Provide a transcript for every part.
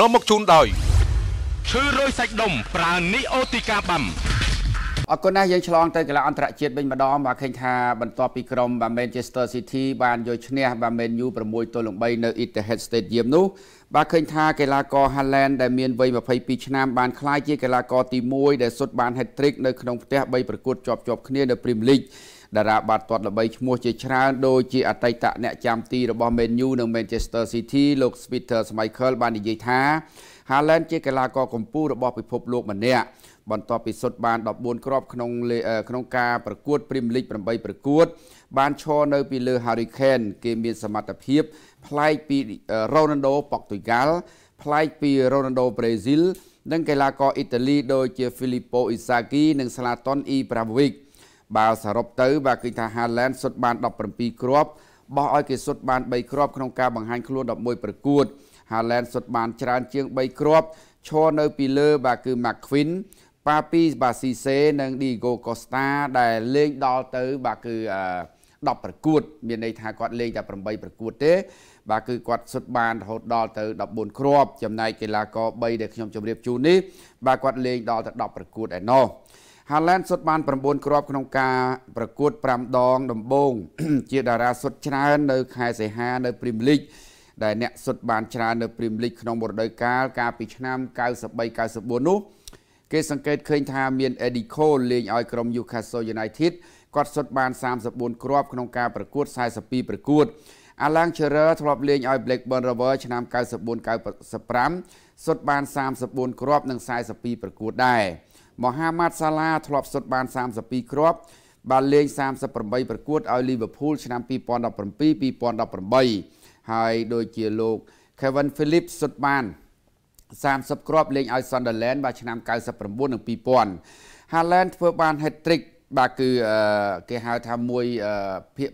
នាំមកជូនដោយឈឺរយសាច់ដុំ ប្រើនីអូទីកាបាំអរគុណណាស់យើងឆ្លងទៅកីឡាអន្តរជាតិវិញម្ដងបាទឃើញថាបន្ទាប់ពីក្រុមបាទ Manchester City បានយកឈ្នះបាទ Man U 6ទល់នឹង3នៅ Etihad Stadium នោះបាទឃើញថាកីឡាករ Haaland ដែលមានវ័យ22ឆ្នាំបានក្លាយជាកីឡាករទី1ដែលសុទ្ធបាន hat-trick នៅក្នុងផ្ទះ3ប្រកួតជាប់ជាប់គ្នានៅ Premier League តារាបាល់ទាត់ល្បីឈ្មោះជាច្រើនដូចជាអតីតអ្នកចាំទីរបស់ Man U និង Manchester City លោក Peter Schmeichel បាននិយាយថា Haaland ជាកីឡាករកំពូលរបស់ពិភពលោកម្នាក់បន្ទាប់ពីសុទ្ធបាន14គ្រាប់ក្នុងក្នុងការប្រកួត Premier League 8ប្រកួត បានឈរនៅពីលើ Hurricane គេមានសមត្ថភាពប្លែកពី Ronaldo ប៉ុកទុយហ្គាល់ប្លែកពី Ronaldo ប្រេស៊ីលនិងកីឡាករអ៊ីតាលីដូចជា Filippo Inzaghi និង Zlatan Ibrahimovic បើសរុបទៅបាទគឺថា Haaland សុទ្ធបាន17គ្រាប់បោះឲ្យគេសុទ្ធបាន3គ្រាប់ក្នុងការបង្ហាញខ្លួន11ប្រកួត Haaland សុទ្ធបានច្រើនជាង3គ្រាប់ឈរនៅពីលើបាទគឺ McQueen ប៉ាពីបាទស៊ីសេនិង Diego Costa ដែលលេងដល់ទៅ បាទគឺ10ប្រកួត មានន័យថាគាត់លេងតែ8ប្រកួតទេ បាទគឺគាត់សុទ្ធបានរហូតដល់ទៅ14គ្រាប់ចំណែកកីឡាករ3ដែលខ្ញុំជម្រាបជូននេះបាទគាត់លេងដល់ទៅ10ប្រកួតឯណោះហាឡែនសុទ្ធបាន9គ្រាប់ក្នុងការប្រកួត5ដងដំបូង ជាតារាសុទ្ធច្រើននៅខែសីហានៅព្រីមលីកដែលអ្នកសុទ្ធបាន ច្រើននៅព្រីមលីកក្នុងរដូវកាលកាលពីឆ្នាំ93 94នោះគេសង្កេតឃើញថាមាន Eddie Cole លេងឲ្យក្រុម Newcastle United គាត់សុទ្ធបាន34គ្រាប់ក្នុងការប្រកួត42ប្រកួត Alan Shearer ធ្លាប់លេងឲ្យ Blackburn Rovers ឆ្នាំ94 95សុទ្ធបាន34គ្រាប់និង42ប្រកួតដែរមហាម៉ាត់សាឡាធ្លាប់សុទ្ធបាន32គ្រាប់បានលេង38ប្រកួតឲ្យលីវើពូលឆ្នាំ2017 2018ហើយដូចជាលោក Kevin Phillips សុទ្ធបាន30គ្រាប់លេងឲ្យ Sunderland បាទឆ្នាំ99និង2000 Haaland ធ្វើបាន hat-trick បាទគឺគេហៅថា1ភាគ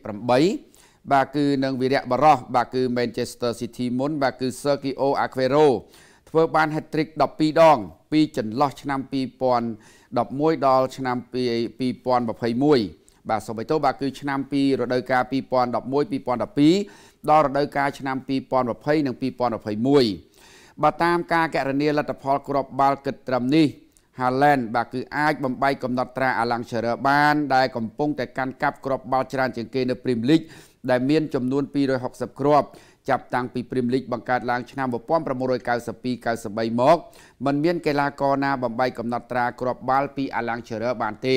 8បាទគឺនឹងវីរៈបរោះបាទគឺ Manchester City មុនបាទគឺ Sergio Aguero ធ្វើបាន hat-trick 12ដង ពីចន្លោះឆ្នាំ2011ដល់ឆ្នាំ2021បាទសូម្បីតោបាទគឺឆ្នាំពីរដូវកាល2011 2012ដល់រដូវកាលឆ្នាំ2020និង2021បើតាមការកណនាលទ្ធផលគ្រាប់បាល់គិតត្រឹមនេះ Haaland បាទគឺអាចបំបីកំណត់ត្រា Alan Shearer បាន ដែលកំពុងតែកាន់កាប់គ្រាប់បាល់ច្រើនជាងគេនៅ Premier League ដែលមានចំនួន260គ្រាប់ចាប់តាំងពីព្រីមលីកបង្កើតឡើងឆ្នាំ1992-93មកមិនមានកីឡាករណាបំបីកំណត់ត្រាគ្រាប់បាល់ពីអាឡាំងឈឺរ៉ឺបានទេ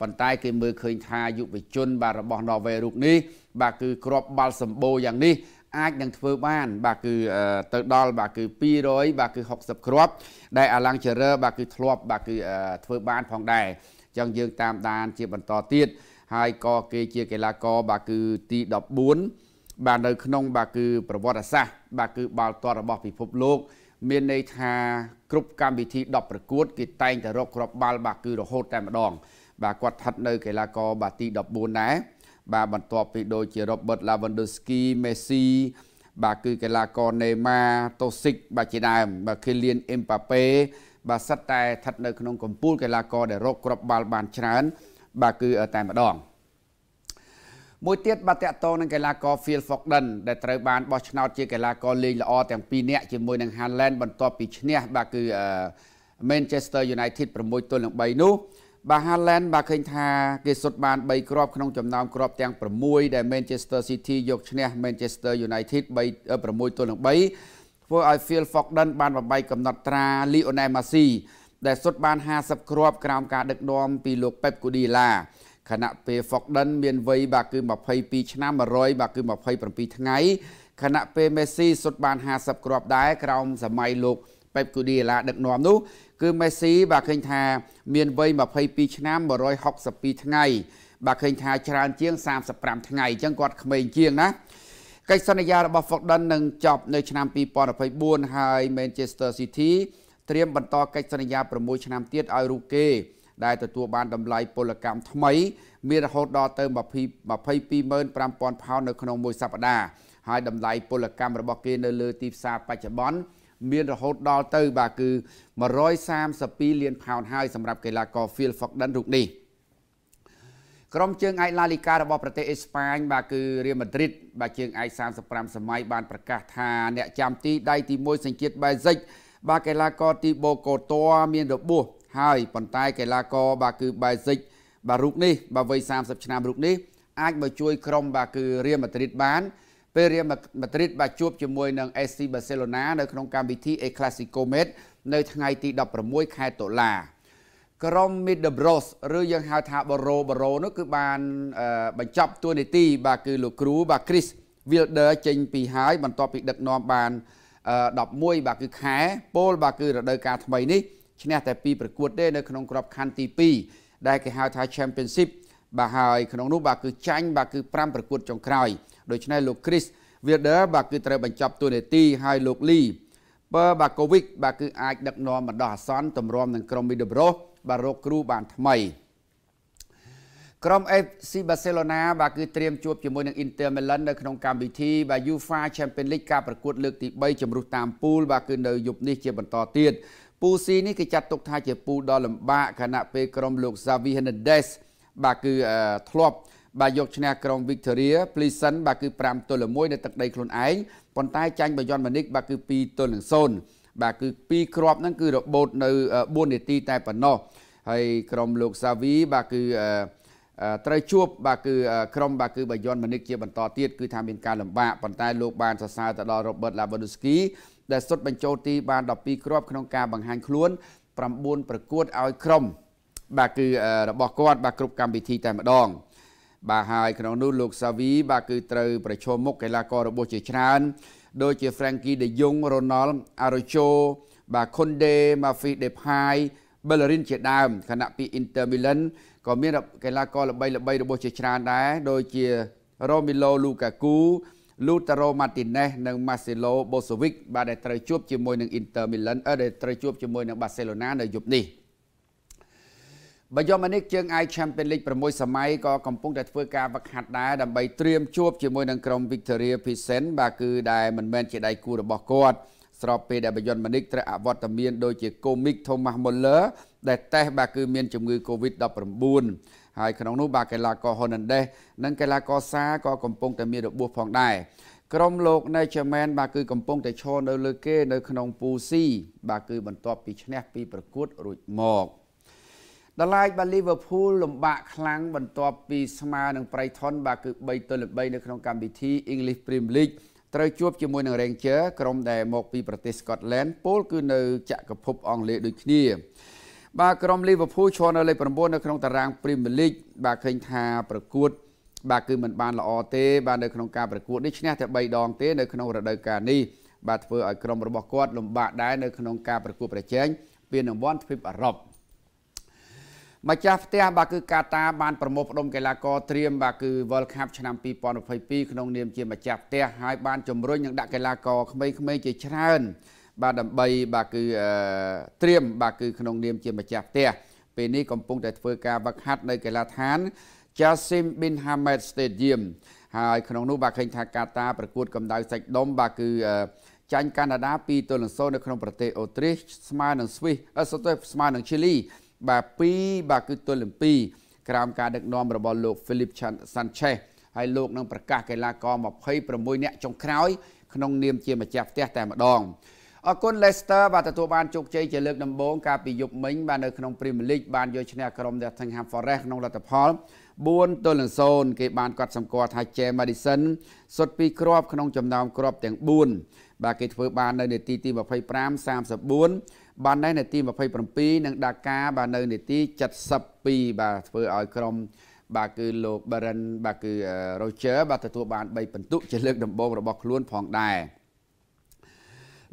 ប៉ុន្តែគេមើលឃើញថាយុវជនបាទរបស់ន័រវេរូបនេះបាទគឺគ្រាប់បាល់សម្បូរយ៉ាងនេះអាចនឹងធ្វើបានបាទគឺទៅដល់បាទគឺ200បាទគឺ60គ្រាប់ដែលអាឡាំងជេរ៉ឺបាទគឺធ្លាប់បាទគឺធ្វើបានផងដែរអញ្ចឹងយើងតាមដានជាបន្តទៀតហើយក៏គេជាកីឡាករបាទគឺទី14បាទនៅក្នុងបាទគឺប្រវត្តិសាស្ត្របាទគឺបាល់ទាត់របស់ពិភពលោក មានន័យថាគ្រប់កម្មវិធី10ប្រកួតគេតែងតែរកគ្រាប់បាល់បាទគឺរហូតតែម្ដង បាទគាត់ស្ថិតនៅកីឡាករបាទទី14ដែរបាទបន្ទាប់ពីដូចជា Robert Lewandowski Messi បាទគឺកីឡាករ Neymar Tosic បាទជាដើមបាទ Kylian Mbappe បាទសិតតែស្ថិតនៅក្នុងកម្ពូលកីឡាករដែលរកគ្រាប់បាល់បានច្រើន បាទគឺតែម្ដងមួយទៀតបាទតកតនឹងកីឡាករ Phil Foden ដែលត្រូវបានបោះឆ្នោតជាកីឡាករលេងល្អទាំងពីរនាក់ជាមួយនឹង Haaland បន្ទាប់ពីឈ្នះបាទគឺ Manchester United 6ទល់នឹង3នោះបាទ Haaland បាទឃើញថាគេសុទ្ធបាន3គ្រាប់ក្នុងចំណោមគ្រាប់ទាំង6ដែល Manchester City យកឈ្នះ Manchester United 3 6ទល់នឹង3ធ្វើឲ្យ Phil Foden បានបំបីកំណត់ត្រា Lionel Messi ដែលសុទ្ធបាន50គ្រាប់ក្រោមការដឹកនាំពីលោក Pep Guardiola ខណៈពេល Foden មានវ័យបាទគឺ22ឆ្នាំ100បាទគឺ27ថ្ងៃខណៈពេល Messi សុទ្ធបាន50គ្រាប់ដែរក្រោមសម័យលោក Pep Guardiola ដឹកនាំនោះ គឺ Messi បាទឃើញថាមានវ័យ22ឆ្នាំ162ថ្ងៃបាទឃើញថាច្រើនជាង35ថ្ងៃអញ្ចឹងគាត់ក្មេងជាងណាកិច្ចសន្យារបស់ Foden នឹងចប់នៅឆ្នាំ2024ហើយ Manchester City ត្រៀមបន្តកិច្ចសន្យា6ឆ្នាំទៀតឲ្យរូបគេដែលទទួលបានតម្លៃពលកម្មថ្មី មានរហូតដល់ទៅ225000ផោននៅក្នុងមួយសប្តាហ៍ហើយតម្លៃពលកម្មរបស់គេនៅលើទីផ្សារបច្ចុប្បន្នមានរហូតដល់ទៅបាទគឺ132លានផោនហើយសម្រាប់កីឡាករ Phil Foden រូបនេះក្រុមជើងឯកឡាលីការបស់ប្រទេសអេស្ប៉ាញបាទគឺរៀលម៉ាឌ្រីតបាទជើងឯក35សម័យបានប្រកាស ថាអ្នកចាំទីដៃទី1សញ្ជាតិបែលហ្សិកបាទកីឡាករទីបូកូតូមានរបួសហើយប៉ុន្តែ កីឡាករបាទគឺបេសិកបាទរូបនេះបាទវ័យ30ឆ្នាំរូបនេះអាចមកជួយក្រុមបាទគឺរៀលម៉ាឌ្រីតបាន ពេលរៀលម៉ាឌ្រីតបាទជួបជាមួយនឹង SC Barcelona នៅក្នុងកម្មវិធី El Clasico Met នៅថ្ងៃទី16ខែតុលាក្រុម Middlebros ឬយើងហៅថា Boro Boro នោះគឺបានបញ្ចប់តួនាទីបាទគឺលោកគ្រូបាទ Chris Wilder ចេញពីហើយបន្ទាប់ពីដឹកនាំបាន11បាទគឺខែពោលបាទគឺរដូវកាលថ្មីនេះឈ្នះតែ2ប្រកួតទេនៅក្នុងក្របខ័ណ្ឌទី2ដែលគេហៅថា Championship បាទហើយក្នុងនោះបាទគឺចាញ់បាទគឺ5ប្រកួតចុងក្រោយដូច្នេះលោក Chris Wilder បាទគឺត្រូវបញ្ចប់តួនាទីហើយលោក Lee ពើបាកូវិកបាទគឺអាចដឹកនាំបណ្ដោះអាសន្នទម្រាំនឹងក្រុមមីដេប្រូសបាទរកគ្រូបានថ្មីក្រុម FC Barcelona បាទគឺត្រៀមជួបជាមួយនឹង Inter Milan នៅក្នុងកម្មវិធីបាទ UEFA Champions League ការប្រកួតលើកទី3ជម្រុះតាមពូលបាទគឺនៅយប់នេះជាបន្តទៀតពូស៊ីនេះគេចាត់ទុកថាជាពូដ៏លំបាកខណៈពេលក្រុមលោក Xavi Hernandez បាទគឺធ្លាប់បាទយកឈ្នះក្រុម Victoria Pleason បាទគឺ5ទល់1នៅទឹកដីខ្លួនឯងប៉ុន្តែចាញ់បាយ័នម៉ានិក បាទគឺ2ទល់0បាទគឺ2គ្រាប់ហ្នឹងគឺរបូតនៅ4នាទីតែប៉ុណ្ណោះហើយក្រុមលោក Xavi បាទគឺត្រូវជួបបាទគឺក្រុមបាទគឺបាយ័នម៉ានិកជាបន្តទៀតគឺថាមានការលំបាកប៉ុន្តែលោកបានសរសើរទៅដល់ Robert Lewandowski ដែលសុទ្ធបញ្ចូលទីបាន12គ្រាប់ក្នុងការបង្ហាញខ្លួន9ប្រកួតឲ្យក្រុមបាទគឺរបស់គាត់បាទគ្រប់កម្មវិធីតែម្ដង បាទហើយក្នុងនោះលោកសាវី បាទគឺត្រូវប្រឈមមុខកីឡាកររបួសជាច្រើនដូចជា Frankie De Jong, Ronald Araujo បាទ Kunde, Mafi Depay, Bellerin ជាដើមខណៈពី Inter Milan ក៏មានកីឡាករល្បីៗរបស់ជាច្រើនដែរ ដូចជា Romelu Lukaku លូតារ៉ូម៉ាទីណេសនិងម៉ាសេឡូបូសូវិកបាទដែលត្រូវជួបជាមួយនឹងអ៊ីនទ័រមីឡានអឺដែលត្រូវជួបជាមួយនឹងបាសេឡូណានៅយប់នេះបាយ៉ូម៉ានិកជើងអាយ Champions League 6សម័យក៏កំពុងតែធ្វើការវឹកហាត់ដែរដើម្បីត្រៀមជួបជាមួយនឹងក្រុម Victoria Pilsen បាទគឺដែលមិនមែនជាដៃគូរបស់គាត់ស្របពេលដែលបាយ៉ូម៉ានិកត្រូវអវត្តមានដោយជា Comic Thomas Muller ដែលតេស្តបាទគឺមានជំងឺ Covid-19 ហើយក្នុងនោះបាទកីឡាករហ៊ុនណេនដេសនិងកីឡាករសាក៏កំពុង តែមានរបួសផងដែរក្រុមលោក Nature បាទគឺកំពុងតែឈរនៅលើគេនៅ ក្នុងពូស៊ីបាទគឺបន្ទាប់ពីឈ្នះពីប្រកួតរួចមកដល់ឡាយបាទ Liverpool លំបាកខ្លាំងបន្ទាប់ពីស្មើនឹង Brighton បាទគឺ3ទល់3នៅក្នុងកម្មវិធី English Premier League ត្រូវជួបជាមួយនឹង Rangers ក្រុមដែលមកពីប្រទេស Scotland ពោលគឺនៅចក្រភពអង់គ្លេសដូចគ្នាបាទក្រុមលីវើពូលឈរនៅលេខ9នៅក្នុង តារាងព្រីមៀរលីកបាទឃើញថាប្រកួត បាទគឺមិនបានល្អទេបាទនៅក្នុងការប្រកួតនេះឈ្នះតែ3ដងទេនៅក្នុងរដូវកាលនេះបាទធ្វើឲ្យក្រុមរបស់គាត់លំបាកដែរនៅក្នុង ការប្រកួតប្រជែងពានរង្វាន់ទ្វីបអឺរ៉ុបម្ចាស់ផ្ទះបាទគឺកាតាបាន ប្រមូលផ្ដុំកីឡាករត្រៀមបាទគឺ World Cup ឆ្នាំ2022ក្នុង នាមជាម្ចាស់ផ្ទះហើយបានជំរុញនិងដាក់កីឡាករក្មេងៗជាច្រើនបាទដើម្បីបាទគឺត្រៀមបាទគឺក្នុងនាមជាម្ចាស់ផ្ទះពេលនេះកំពុងតែធ្វើការវឹកហាត់នៅកីឡដ្ឋាន Jassim bin Hamad Stadium ហើយក្នុងនោះបាទឃើញថាកាតាប្រកួតកម្ដៅសាច់ដុំបាទគឺ ចាញ់កាណាដា2ទល់នឹង0នៅក្នុងប្រទេសអូទ្រីសស្មើនឹងស្វីសអឺស្មើនឹងឈីលី បាទ2បាទគឺទល់នឹង2ក្រោមការដឹកនាំរបស់លោក Philip Sanchez ហើយលោកនឹងប្រកាសកីឡាករ26នាក់ចុងក្រោយក្នុងនាមជាម្ចាស់ផ្ទះតែម្ដងអគុណ Leicester បានទទួលបានជោគជ័យជាលើក ដំបូងកាលពីយប់មិញបាននៅក្នុង Premier League បានយកឈ្នះក្រុម Nottingham Forest ក្នុងលទ្ធផល4ទល់នឹង0គេបានគាត់សម្គាល់ថា James Madison សុទ្ធពីគ្រាប់ក្នុងចំណោមគ្រាប់ទាំង4បាទគេធ្វើបាននៅនាទីទី25 34បាននៅនាទី27និងដាកាបាននៅនាទី72បាទធ្វើឲ្យក្រុមបាទគឺលោក Baron បាទគឺ Roger បាទទទួលបាន3ពិន្ទុជាលើកដំបូងរបស់ខ្លួនផងដែរ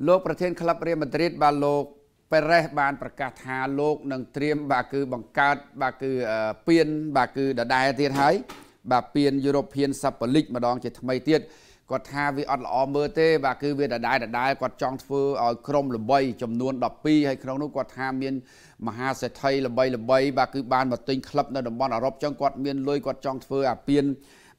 លោកប្រធានក្លឹបរៀលម៉ាឌ្រីតបាទលោកប៉េរ៉េសបានប្រកាសថាលោកនឹងត្រៀមបាទគឺបង្កើតបាទគឺពៀនបាទគឺដដែលទៀតហើយបាទពៀនយូរ៉ូភៀនសាប់លីកម្ដង ជាថ្មីទៀតគាត់ថាវាអត់ល្អមើលទេបាទគឺវាដដែលដដែលគាត់ចង់ធ្វើឲ្យក្រុមល្បីចំនួន12ហើយក្នុងនោះគាត់ថាមានមហាសេដ្ឋីល្បីល្បីបាទគឺបានមកទិញក្លឹបនៅតំបន់អឺរ៉ុបចឹងគាត់មានលុយគាត់ចង់ធ្វើអាពៀន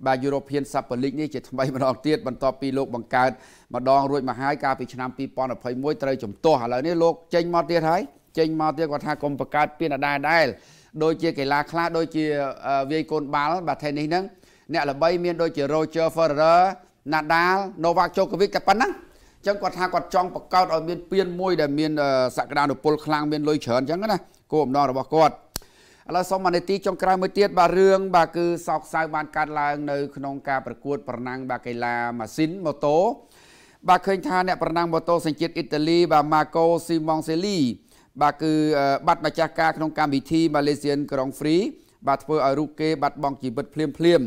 បាទ European Super League នេះជាថ្មីម្ដងទៀតបន្ទាប់ពីលោកបង្កើតម្ដងរួចមកហើយកាលពីឆ្នាំ2021ត្រូវជំទាស់ឥឡូវនេះលោកចេញមកទៀតហើយចេញមកទៀតគាត់ថាកុំបង្កើតពានដដែលដែរដូចជាកីឡាខ្លះដូចជាវាយកូនបាល់បាទថេនេះហ្នឹងអ្នកល្បី មានដូចជា Roger Federer Nadal Novak Djokovic តែប៉ុណ្ណឹងចឹងគាត់ថាគាត់ចង់បង្កើតឲ្យមានពានមួយដែលមានសក្តានុពលខ្លាំងមានលុយច្រើនចឹងណាគោលបំណងរបស់គាត់ឥឡូវសូមមកនាទីចុងក្រោយមួយទៀតបាទរឿងបាទគឺសោកសៅបានកើតឡើងនៅក្នុងការប្រកួតប្រណាំងបាទកីឡាម៉ាស៊ីនម៉ូតូបាទឃើញថាអ្នកប្រណាំងម៉ូតូសញ្ជាតិអ៊ីតាលីបាទម៉ាកូស៊ីម៉ង់សេលីបាទគឺបាត់ម្ចាស់ការក្នុងកម្មវិធី Malaysian Grand Prix បាទធ្វើឲ្យរូបគេបាត់បង់ជីវិតភ្លាមភ្លាម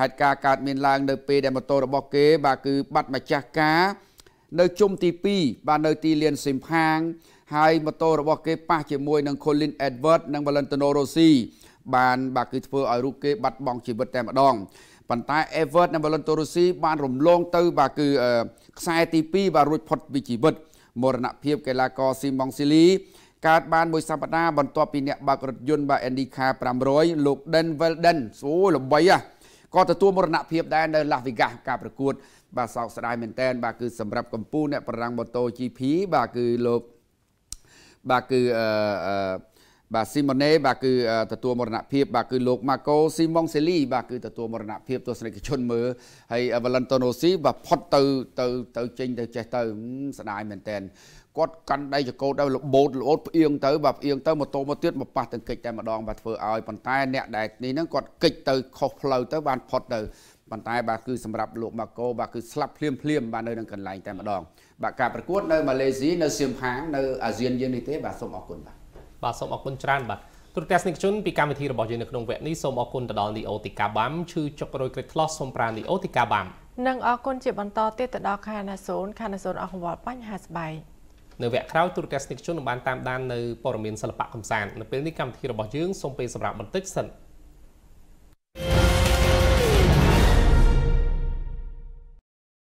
ហេតុការណ៍កើតមានឡើងនៅ ពេលដែលម៉ូតូរបស់គេ បាទគឺបាត់ម្ចាស់ការ នៅជុំទី2បាទនៅទីលានសិមផាងហើយម៉ូតូរបស់គេប៉ះជាមួយនឹង Colin Edward និង Valentino Rossi បានបាទគឺធ្វើឲ្យរូបគេបាត់បង់ជីវិតតែម្ដងប៉ុន្តែ Edward និង Valentino Rossi បានរំលងទៅបាទគឺខ្សែទី2បាទរួចផុតពីជីវិត មរណភាព កីឡាករ Simon Silly កើតបានមួយសប្តាហ៍បន្ទាប់ពីអ្នកបើករថយន្តបាទ Indica 500លោក Den Welden អូល្បីហ៎ក៏ទទួលមរណភាពដែរនៅ Las Vegas ការប្រកួត បាទសោកស្ដាយមែនតើបាទគឺសម្រាប់កម្ពុជាអ្នកប្រណាំងម៉ូតូ GP បាទគឺលោកបាទគឺអឺបាទស៊ីម៉ូណេបាទគឺទទួលមរណភាពបាទគឺលោកម៉ាកូស៊ីម៉ុងសេលីបាទគឺទទួលមរណភាពទស្សនិកជនមើលហើយវ៉ាឡិនតូណូស៊ីបាទផុតទៅទៅទៅចេញទៅចេះទៅស្ដាយមែនតែនគាត់កាន់ដៃចកោតដល់លបោតលបោតផ្អៀងទៅបាទផ្អៀងទៅម៉ូតូមកទៀតមកប៉ះទាំងកិច្ចតែម្ដងបាទធ្វើឲ្យប៉ុន្តែ អ្នកដែលនេះហ្នឹងគាត់កិច្ចទៅខុសផ្លូវទៅ បានផុតទៅប៉ុន្តែបាទគឺសម្រាប់លោកម៉ាកូបាទគឺស្លាប់ភ្លាមភ្លាមបាទនៅនឹងកន្លែងតែម្ដងបាទការប្រកួតនៅម៉ាឡេស៊ីនៅសៀមផាងនៅអាស៊ានយើងនេះទេបាទសូមអរគុណបាទបាទសូមអរគុណច្រើនបាទទូរទស្សនិកជនពីកម្មវិធីរបស់យើងនៅក្នុងវគ្គនេះសូមអរគុណទៅដល់ Leo Tika Bam ឈឺចុករយក្រេត Plus សូមប្រា Leo Tika Bam និងអរគុណជាបន្តទៀតទៅដល់ Khana Zone Khana Zone អស់រង្វាន់បញ្ហាស្បែកនៅវគ្គក្រោយទូរទស្សនិកជននឹងបានតាមដាននៅព័ត៌មានសិល្បៈកំសាន្តនៅពេលនេះកម្មវិធីរបស់យើងសូមពេលសម្រាប់បន្តិចសិន